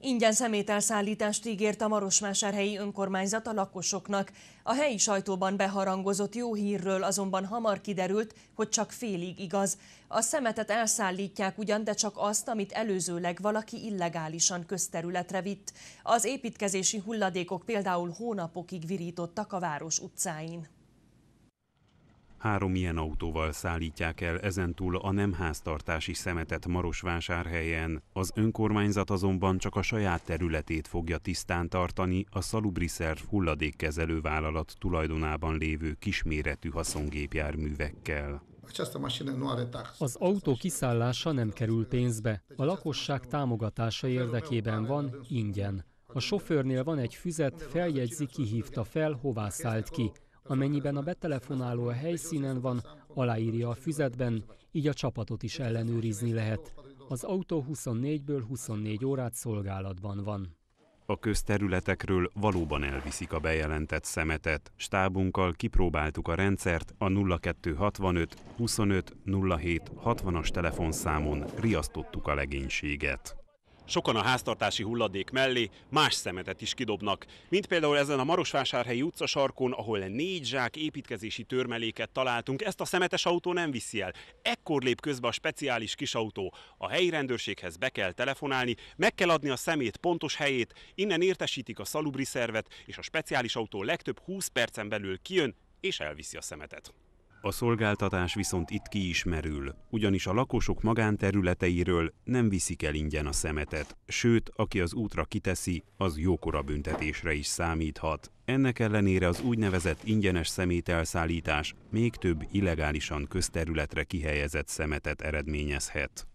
Ingyen szemételszállítást ígért a Marosmásárhelyi önkormányzat a lakosoknak. A helyi sajtóban beharangozott jó hírről azonban hamar kiderült, hogy csak félig igaz. A szemetet elszállítják ugyan, de csak azt, amit előzőleg valaki illegálisan közterületre vitt. Az építkezési hulladékok például hónapokig virítottak a város utcáin. Három ilyen autóval szállítják el ezentúl a nem háztartási szemetet Marosvásárhelyen. Az önkormányzat azonban csak a saját területét fogja tisztán tartani a Salubriszerv hulladékkezelő vállalat tulajdonában lévő kisméretű haszongépjárművekkel. Az autó kiszállása nem kerül pénzbe, a lakosság támogatása érdekében van ingyen. A sofőrnél van egy füzet, feljegyzi, ki hívta fel, hová szállt ki. Amennyiben a betelefonáló a helyszínen van, aláírja a füzetben, így a csapatot is ellenőrizni lehet. Az autó 24-ből 24 órát szolgálatban van. A közterületekről valóban elviszik a bejelentett szemetet. Stábunkkal kipróbáltuk a rendszert a 0265 25 07 60-as telefonszámon riasztottuk a legénységet. Sokan a háztartási hulladék mellé más szemetet is kidobnak, mint például ezen a Marosvásárhelyi utcasarkon, ahol négy zsák építkezési törmeléket találtunk, ezt a szemetes autó nem viszi el. Ekkor lép közbe a speciális kisautó. A helyi rendőrséghez be kell telefonálni, meg kell adni a szemét pontos helyét, innen értesítik a szalubri szervet, és a speciális autó legtöbb 20 percen belül kijön és elviszi a szemetet. A szolgáltatás viszont itt kiismerül, ugyanis a lakosok magánterületeiről nem viszik el ingyen a szemetet, sőt, aki az útra kiteszi, az jókora büntetésre is számíthat. Ennek ellenére az úgynevezett ingyenes szemételszállítás még több illegálisan közterületre kihelyezett szemetet eredményezhet.